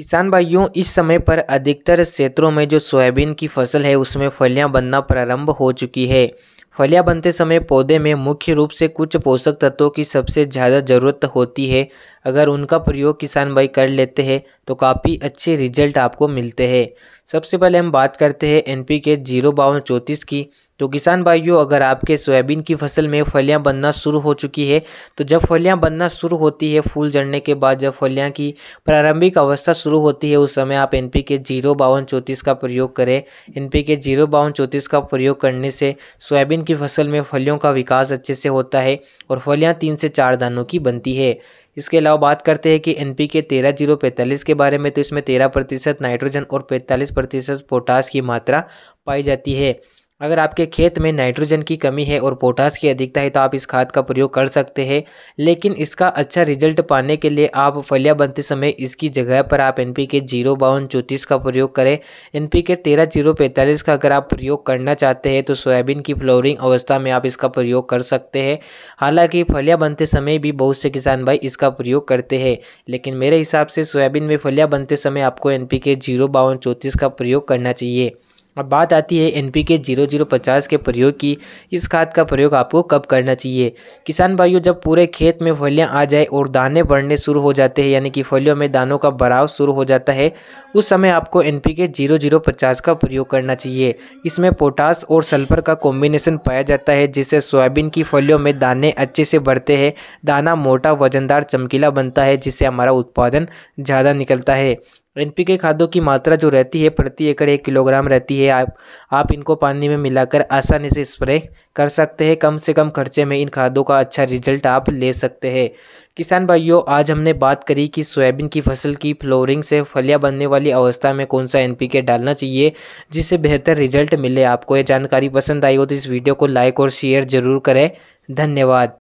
किसान भाइयों इस समय पर अधिकतर क्षेत्रों में जो सोयाबीन की फसल है उसमें फलियां बनना प्रारंभ हो चुकी है फलियां बनते समय पौधे में मुख्य रूप से कुछ पोषक तत्वों की सबसे ज़्यादा ज़रूरत होती है अगर उनका प्रयोग किसान भाई कर लेते हैं तो काफ़ी अच्छे रिजल्ट आपको मिलते हैं सबसे पहले हम बात करते हैं एन पी के जीरो बावन चौंतीस की तो किसान भाइयों अगर आपके सोयाबीन की फसल में फलियां बनना शुरू हो चुकी है तो जब फलियां बनना शुरू होती है फूल जड़ने के बाद जब फलियां की प्रारंभिक अवस्था शुरू होती है उस समय आप एन पी के जीरो बावन चौंतीस का प्रयोग करें एन पी के जीरो बावन चौंतीस का प्रयोग करने से सोयाबीन की फसल में फलियों का विकास अच्छे से होता है और फलियाँ तीन से चार दानों की बनती है इसके अलावा बात करते हैं कि एन पी के तेरह जीरो पैंतालीस के बारे में तो इसमें तेरह प्रतिशत नाइट्रोजन और पैंतालीस प्रतिशत पोटास की मात्रा पाई जाती है अगर आपके खेत में नाइट्रोजन की कमी है और पोटास की अधिकता है तो आप इस खाद का प्रयोग कर सकते हैं लेकिन इसका अच्छा रिजल्ट पाने के लिए आप फलियाँ बनते समय इसकी जगह पर आप एन पी के जीरो बावन चौंतीस का प्रयोग करें एन पी के तेरह जीरो पैंतालीस का अगर आप प्रयोग करना चाहते हैं तो सोयाबीन की फ्लोरिंग अवस्था में आप इसका प्रयोग कर सकते हैं हालाँकि फलियाँ बनते समय भी बहुत से किसान भाई इसका प्रयोग करते हैं लेकिन मेरे हिसाब से सोयाबीन में फलियाँ बनते समय आपको एन पी के जीरो बावन चौंतीस का प्रयोग करना चाहिए अब बात आती है N P K zero zero पचास के प्रयोग की इस खाद का प्रयोग आपको कब करना चाहिए किसान भाइयों जब पूरे खेत में फलियां आ जाए और दाने बढ़ने शुरू हो जाते हैं यानी कि फलियों में दानों का बढ़ाव शुरू हो जाता है उस समय आपको N P K zero zero पचास का प्रयोग करना चाहिए इसमें पोटास और सल्फर का कॉम्बिनेशन पाया जाता है जिससे सोयाबीन की फलियों में दाने अच्छे से बढ़ते हैं दाना मोटा वजनदार चमकीला बनता है जिससे हमारा उत्पादन ज़्यादा निकलता है एनपीके खादों की मात्रा जो रहती है प्रति एकड़ एक किलोग्राम रहती है आप आप इनको पानी में मिलाकर आसानी से स्प्रे कर सकते हैं कम से कम खर्चे में इन खादों का अच्छा रिजल्ट आप ले सकते हैं किसान भाइयों आज हमने बात करी कि सोयाबीन की फसल की फ्लोरिंग से फलियां बनने वाली अवस्था में कौन सा एनपीके डालना चाहिए जिससे बेहतर रिजल्ट मिले आपको यह जानकारी पसंद आई हो तो इस वीडियो को लाइक और शेयर ज़रूर करें धन्यवाद